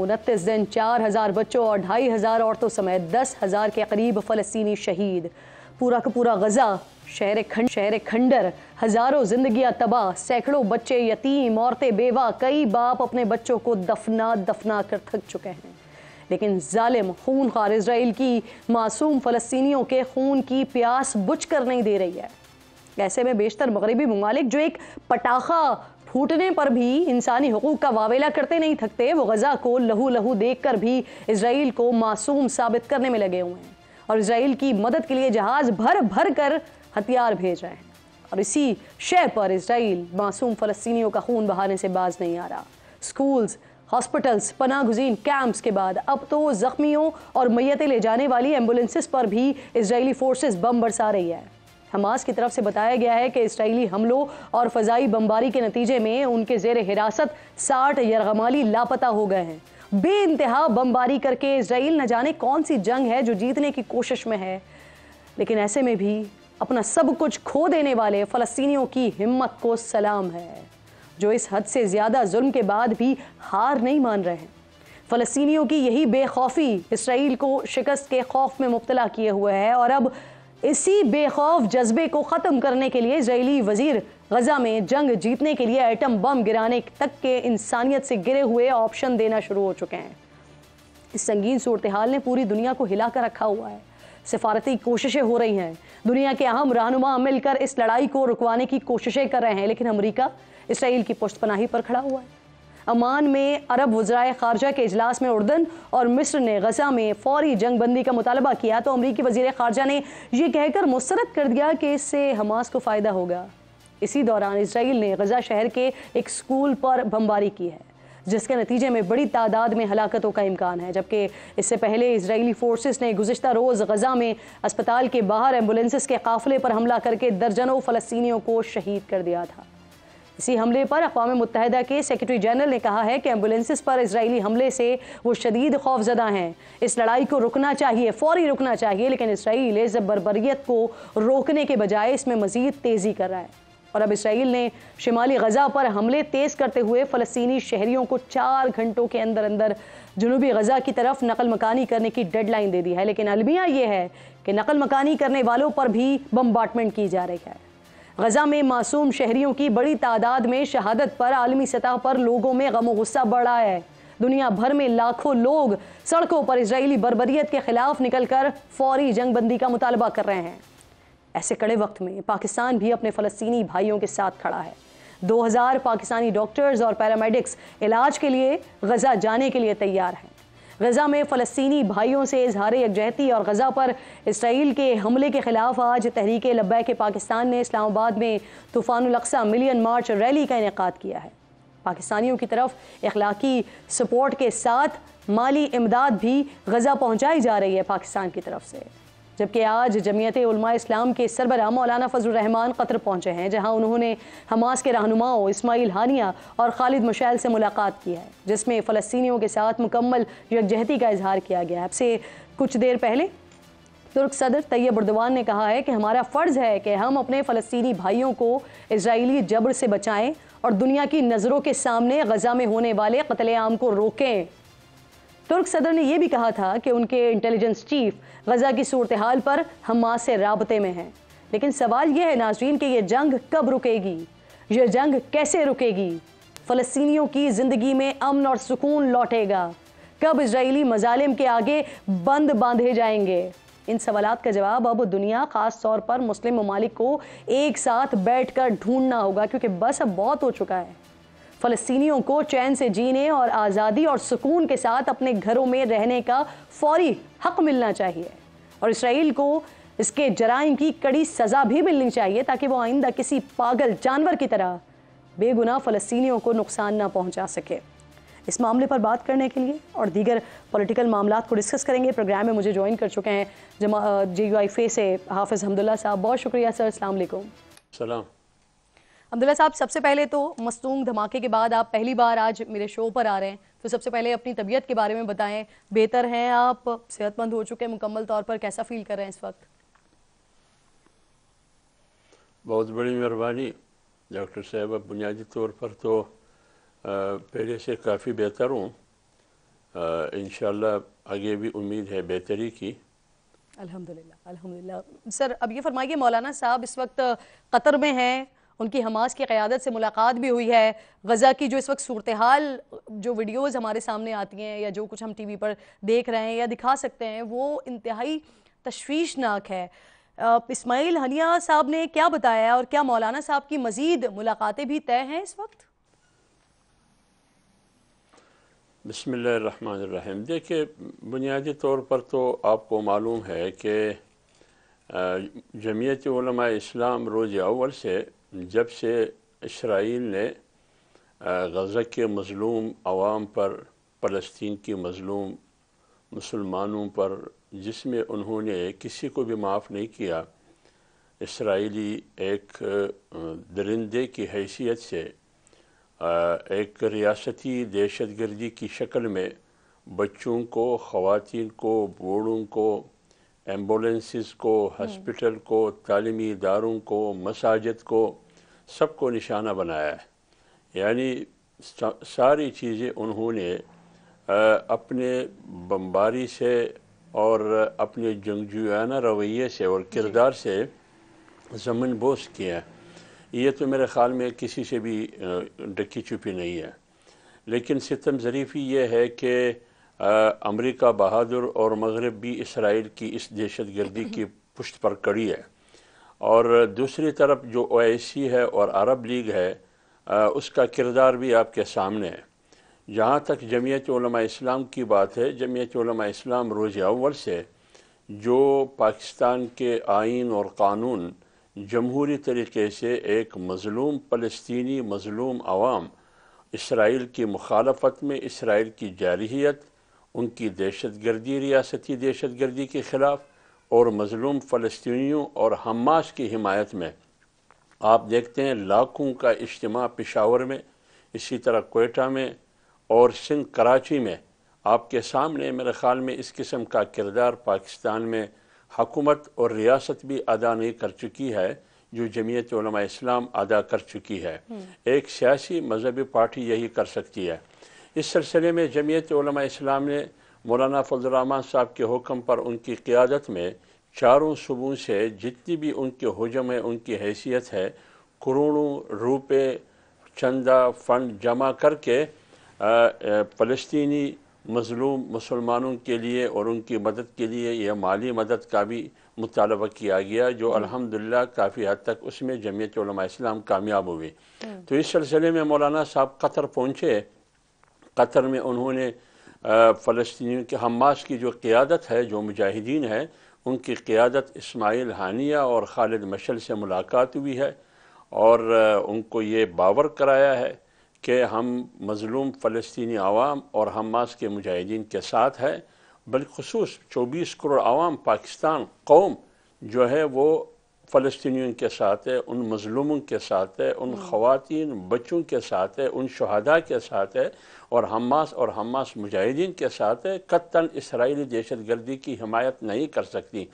उनतीस दिन चार हज़ार बच्चों और ढाई हज़ार औरतों समेत दस हज़ार के करीब फलस्तीनी शहीद पूरा का पूरा गजा शहर खंड शहर खंडर हज़ारों जिंदगियां तबाह सैकड़ों बच्चे यतीम औरतें बेवा कई बाप अपने बच्चों को दफना दफना कर थक चुके हैं लेकिन जालिम खून खार इसराइल की मासूम फ़लस्तियों के खून की प्यास बुझ कर नहीं दे रही है ऐसे में बेशतर मगरबी ममालिक जो एक पटाखा फूटने पर भी इंसानी हकूक का वावेला करते नहीं थकते वो गजा को लहू लहू देख कर भी इसराइल को मासूम साबित करने में लगे हुए हैं और इसराइल की मदद के लिए जहाज भर भर कर हथियार भेज रहे हैं और इसी शय पर इसराइल मासूम फ़लस्तियों का खून बहाने से बाज नहीं आ रहा स्कूल्स हॉस्पिटल्स पना गुजीन कैंप्स के बाद अब तो ज़ख्मियों और मैतें ले जाने वाली एम्बुलेंसेस पर भी इसराइली फोर्सेस बम बरसा रही है हमास की तरफ से बताया गया है कि इसराइली हमलों और फजाई बमबारी के नतीजे में उनके जेर हिरासत साठ यरगमाली लापता हो गए हैं बे इंतहा बमबारी करके इसराइल न जाने कौन सी जंग है जो जीतने की कोशिश में है लेकिन ऐसे में भी अपना सब कुछ खो देने वाले फ़लस्तियों की हिम्मत को सलाम है जो इस हद से ज़्यादा जुल्म के बाद भी हार नहीं मान रहे हैं फ़लस्तियों की यही बेखौफी इसराइल को शिकस्त के खौफ में मुबतला किए हुए है और अब इसी बेखौफ जज्बे को ख़त्म करने के लिए इसराइली वजीर गजा में जंग जीतने के लिए एटम बम गिराने तक के इंसानियत से गिरे हुए ऑप्शन देना शुरू हो चुके हैं इस संगीन सूरत हाल ने पूरी दुनिया को हिला कर रखा हुआ है सिफारती कोशिशें हो रही हैं दुनिया के अहम रहनुमा मिलकर इस लड़ाई को रुकवाने की कोशिशें कर रहे हैं लेकिन अमरीका इसराइल की पुष्ट पनाही पर खड़ा हुआ है अमान में अरब वज्राय खारजा के अजलास में उर्दन और मिस्र ने गजा में फौरी जंग बंदी का मुतालबा किया तो अमरीकी वजीर खारजा ने यह कहकर मुस्रद कर दिया कि इससे हमास को फ़ायदा होगा इसी दौरान इसराइल ने गजा शहर के एक स्कूल पर बमबारी की है जिसके नतीजे में बड़ी तादाद में हलाकतों का इम्कान है जबकि इससे पहले इसराइली फोर्सेस ने गुजशत रोज़ गजा में अस्पताल के बाहर एम्बुलेंसेस के काफिले पर हमला करके दर्जनों फ़लस्तियों को शहीद कर दिया था इसी हमले पर अकवा मुतहदा के सेक्रेटरी जनरल ने कहा है कि एम्बुलेंसिस पर इसराइली हमले से वो शदीद खौफजदा हैं इस लड़ाई को रुकना चाहिए फौरी रुकना चाहिए लेकिन इसराइल इस बरबरीत को रोकने के बजाय इसमें मजीद तेज़ी कर रहा है और अब इसराइल ने शिमाली गजा पर हमले तेज़ करते हुए फ़लस्तनी शहरीों को चार घंटों के अंदर अंदर जनूबी गजा की तरफ नकल मकानी करने की डेडलाइन दे दी है लेकिन अलमिया ये है कि नकल मकानी करने वालों पर भी बम्बार्टमेंट की जा रही है गजा में मासूम शहरीों की बड़ी तादाद में शहादत पर आलमी सतह पर लोगों में गम गुस्सा बढ़ा है दुनिया भर में लाखों लोग सड़कों पर इसराइली बरबरीत के खिलाफ निकल कर फौरी जंगबंदी का मुतालबा कर रहे हैं ऐसे कड़े वक्त में पाकिस्तान भी अपने फ़लस्तनी भाइयों के साथ खड़ा है 2000 पाकिस्तानी डॉक्टर्स और पैरामेडिक्स इलाज के लिए गजा जाने के लिए तैयार हैं गजा में फ़लस्तनी भाइयों से इजहार यकजहती और गजा पर इसराइल के हमले के खिलाफ आज तहरीक लब्बा के पाकिस्तान ने इस्लामाबाद में तूफ़ानसा मिलियन मार्च रैली का इनका किया है पाकिस्तानियों की तरफ अखलाकी सपोर्ट के साथ माली इमदाद भी गजा पहुँचाई जा रही है पाकिस्तान की तरफ से जबकि आज जमीयत उलमा इस्लाम के सरबरा मौलाना रहमान कतर पहुँचे हैं जहाँ उन्होंने हमास के रहनुमाओं इसमाइल हानिया और खालिद मशैल से मुलाकात की है जिसमें फ़लस्तियों के साथ मुकम्मल यकजहती का इजहार किया गया है आपसे कुछ देर पहले तुर्क सदर तैयब उर्दवान ने कहा है कि हमारा फ़र्ज़ है कि हम अपने फ़लस्तनी भाइयों को इसराइली जबर से बचाएं और दुनिया की नज़रों के सामने गज़ा में होने वाले कतलेआम को रोकें तुर्क सदर ने यह भी कहा था कि उनके इंटेलिजेंस चीफ गजा की सूरत हाल पर हमास से रबते में हैं लेकिन सवाल यह है नाजरीन कि यह जंग कब रुकेगी यह जंग कैसे रुकेगी फ़लस्तियों की ज़िंदगी में अमन और सुकून लौटेगा कब इसराइली मजालिम के आगे बंद बांधे जाएंगे इन सवाल का जवाब अब दुनिया ख़ास तौर पर मुस्लिम ममालिक को एक साथ बैठ कर ढूंढना होगा क्योंकि बस अब बहुत हो चुका है फलस्तियों को चैन से जीने और आज़ादी और सुकून के साथ अपने घरों में रहने का फौरी हक मिलना चाहिए और इसराइल को इसके जराइम की कड़ी सज़ा भी मिलनी चाहिए ताकि वो आइंदा किसी पागल जानवर की तरह बेगुनाह फलस्तियों को नुकसान ना पहुंचा सके इस मामले पर बात करने के लिए और दीगर पॉलिटिकल मामला को डिस्कस करेंगे प्रोग्राम में मुझे ज्वाइन कर चुके हैं जमा जे यू आई फे से हाफिज़ हमदुल्ला साहब बहुत शुक्रिया सर अलैक्म सलाम अब्दुल्ला साहब सबसे पहले तो मस्तूंग धमाके के बाद आप पहली बार आज मेरे शो पर आ रहे हैं तो सबसे पहले अपनी तबीयत के बारे में बताएं बेहतर हैं आप सेहतमंद हो चुके हैं मुकम्मल तौर पर कैसा फील कर रहे हैं इस वक्त बहुत बड़ी मेहरबानी डॉक्टर साहब अब बुनियादी तौर पर तो पहले से काफ़ी बेहतर हूँ इन आगे भी उम्मीद है बेहतरी की अल्हम्दुलिल्लाह अल्हम्दुलिल्लाह सर अब ये फरमाइए मौलाना साहब इस वक्त कतर में हैं उनकी हमास की क़्यादत से मुलाकात भी हुई है गज़ा की जो इस वक्त सूरत हाल जो वीडियोज़ हमारे सामने आती हैं या जो कुछ हम टी वी पर देख रहे हैं या दिखा सकते हैं वो इंतहाई तशवीशनाक है इसमाइल हनिया साहब ने क्या बताया और क्या मौलाना साहब की मज़ीद मुलाकातें भी तय हैं इस वक्त बसमीम देखिए बुनियादी तौर पर तो आपको मालूम है कि जमीयत इस्लाम रोज़ अव्वल से जब से इसराइल ने गज़ा के मज़लूम आवाम पर फ़लस्तीन के मज़लूम मुसलमानों पर जिसमें उन्होंने किसी को भी माफ़ नहीं किया इसराइली एक दरिंदे की हैसियत से एक रियासती दहशत गर्दी की शक्ल में बच्चों को ख़वान को बूढ़ों को एम्बुलेंसिस को हम्म। हॉस्पिटल को तालीमी इदारों को मसाजद को सबको निशाना बनाया है यानी सारी चीज़ें उन्होंने अपने बमबारी से और अपने जंगजुआना रवैये से और किरदार से जमन बोस किया है ये तो मेरे ख़्याल में किसी से भी डकी छुपी नहीं है लेकिन सितम ज़रीफ़ी ये है कि अमेरिका बहादुर और मगरब भी इसराइल की इस दहशत गर्दी की पुश्त पर कड़ी है और दूसरी तरफ जो ओ है और अरब लीग है आ, उसका किरदार भी आपके सामने है जहाँ तक जमीयत इस्लाम की बात है जमीयत इस्लाम रोज़ अव्वल से जो पाकिस्तान के आइन और कानून जमहूरी तरीके से एक मज़लूम फ़लस्तनी मज़लूम आवाम इसराइल की मुखालफत में इसराइल की जारहीत उनकी दहशत गर्दी रियासती दहशत गर्दी के ख़िलाफ़ और मजलूम फ़लस्तियों और हमास की हिमायत में आप देखते हैं लाखों का इज्तम पेशावर में इसी तरह कोयटा में और सिंध कराची में आपके सामने मेरे ख़्याल में इस किस्म का किरदार पाकिस्तान में हकूमत और रियासत भी अदा नहीं कर चुकी है जो जमीयत इस्लाम अदा कर चुकी है हम्म। एक सियासी मजहबी पार्टी यही कर सकती है इस सिलसिले में जमीयत इस्लाम ने मौलाना फजलरहमान साहब के हुक्म पर उनकी क़ियादत में चारों सूबों से जितनी भी उनके हजम है उनकी हैसियत है करोड़ों रुपये चंदा फंड जमा करके फ़लस्तनी मज़लूम मुसलमानों के लिए और उनकी मदद के लिए यह माली मदद का भी मुतालबा किया गया जो अल्हम्दुलिल्लाह काफ़ी हद तक उसमें जमीयत इस्लाम कामयाब हुए तो इस सिलसिले में मौलाना साहब कतर पहुँचे कतर में उन्होंने फ़लस्तियों के हमास की जो क़ियादत है जो मुजाहिदीन है उनकी क़ियादत इसमाइल हानिया और खालिद मशल से मुलाकात हुई है और उनको ये बावर कराया है कि हम मज़लूम फ़लस्तनी आवाम और हमास के मुजाहिदीन के साथ है खसूस चौबीस करोड़ आवाम पाकिस्तान कौम जो है वो फ़लस्तियों के साथ है उन मज़लूमों के साथ है उन हम्म। ख़वान बच्चों के साथ है उन शहदा के साथ है और हमास और हमास मुजाहिदीन के साथ है कत्ता इसराइली दहशत गर्दी की हमायत नहीं कर सकती